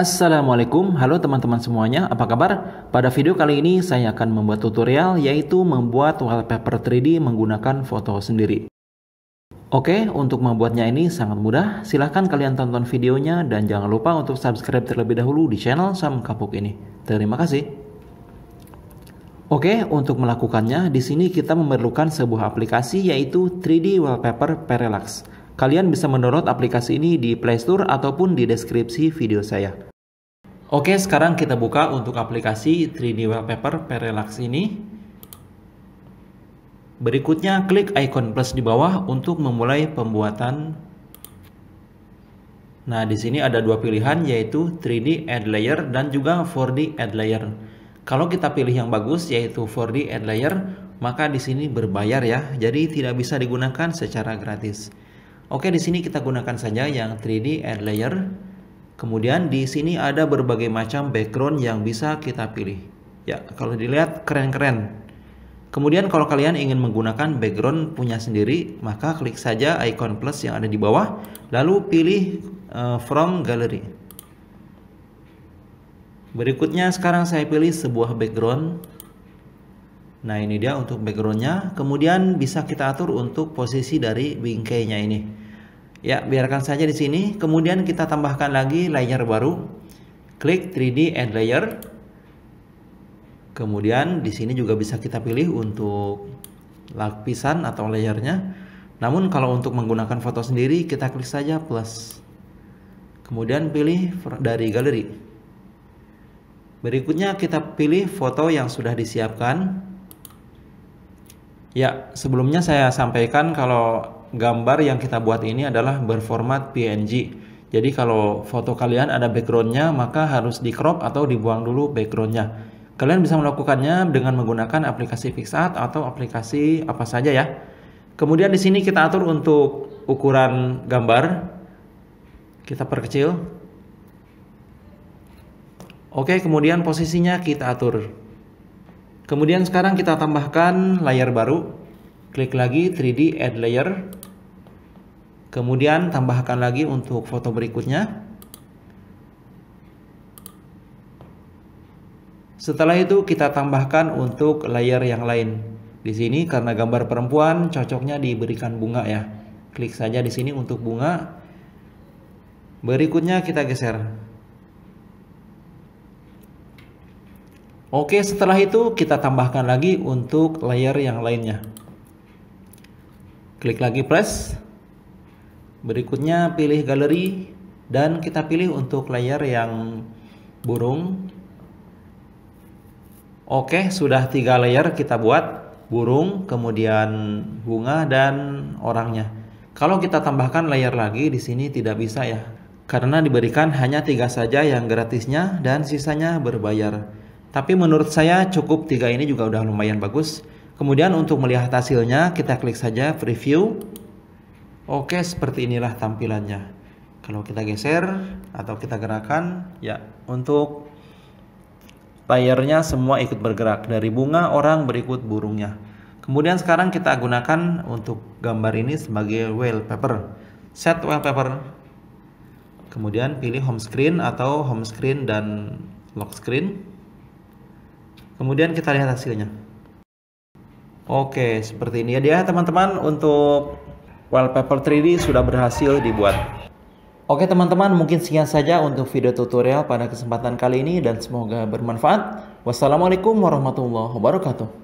Assalamualaikum, halo teman-teman semuanya, apa kabar? Pada video kali ini saya akan membuat tutorial yaitu membuat wallpaper 3D menggunakan foto sendiri. Oke, untuk membuatnya ini sangat mudah, silahkan kalian tonton videonya dan jangan lupa untuk subscribe terlebih dahulu di channel Sam Kapuk ini. Terima kasih. Oke, untuk melakukannya, di sini kita memerlukan sebuah aplikasi yaitu 3D Wallpaper Parallax. Kalian bisa mendownload aplikasi ini di Play Store ataupun di deskripsi video saya. Oke, sekarang kita buka untuk aplikasi 3D Wallpaper Parallax ini. Berikutnya, klik icon plus di bawah untuk memulai pembuatan. Nah, di sini ada dua pilihan yaitu 3D Add Layer dan juga 4D Add Layer. Kalau kita pilih yang bagus yaitu 4D Add Layer, maka di sini berbayar ya, jadi tidak bisa digunakan secara gratis. Oke, di sini kita gunakan saja yang 3D Add Layer. Kemudian di sini ada berbagai macam background yang bisa kita pilih. Ya, kalau dilihat keren-keren. Kemudian kalau kalian ingin menggunakan background punya sendiri, maka klik saja icon plus yang ada di bawah, lalu pilih uh, from gallery. Berikutnya sekarang saya pilih sebuah background. Nah ini dia untuk backgroundnya. Kemudian bisa kita atur untuk posisi dari bingkainya ini. Ya, biarkan saja di sini. Kemudian kita tambahkan lagi layer baru. Klik 3D Add Layer. Kemudian di sini juga bisa kita pilih untuk lapisan atau layernya. Namun kalau untuk menggunakan foto sendiri, kita klik saja plus. Kemudian pilih dari galeri. Berikutnya kita pilih foto yang sudah disiapkan. Ya, sebelumnya saya sampaikan kalau gambar yang kita buat ini adalah berformat PNG. Jadi kalau foto kalian ada backgroundnya maka harus di crop atau dibuang dulu backgroundnya. Kalian bisa melakukannya dengan menggunakan aplikasi Fixart atau aplikasi apa saja ya. Kemudian di sini kita atur untuk ukuran gambar. Kita perkecil. Oke, kemudian posisinya kita atur. Kemudian sekarang kita tambahkan layer baru. Klik lagi 3D Add Layer. Kemudian tambahkan lagi untuk foto berikutnya. Setelah itu kita tambahkan untuk layer yang lain. Di sini karena gambar perempuan cocoknya diberikan bunga ya. Klik saja di sini untuk bunga. Berikutnya kita geser. Oke, setelah itu kita tambahkan lagi untuk layer yang lainnya. Klik lagi press. Berikutnya pilih galeri dan kita pilih untuk layar yang burung. Oke, sudah tiga layer kita buat, burung, kemudian bunga dan orangnya. Kalau kita tambahkan layer lagi di sini tidak bisa ya, karena diberikan hanya tiga saja yang gratisnya dan sisanya berbayar. Tapi menurut saya cukup tiga ini juga udah lumayan bagus. Kemudian untuk melihat hasilnya kita klik saja preview. Oke, seperti inilah tampilannya. Kalau kita geser atau kita gerakan, ya untuk layarnya semua ikut bergerak. Dari bunga, orang berikut burungnya. Kemudian sekarang kita gunakan untuk gambar ini sebagai wallpaper. Set wallpaper. Kemudian pilih home screen atau home screen dan lock screen. Kemudian kita lihat hasilnya. Oke, seperti ini ya dia teman-teman untuk wallpaper 3D sudah berhasil dibuat. Oke teman-teman, mungkin sekian saja untuk video tutorial pada kesempatan kali ini dan semoga bermanfaat. Wassalamualaikum warahmatullahi wabarakatuh.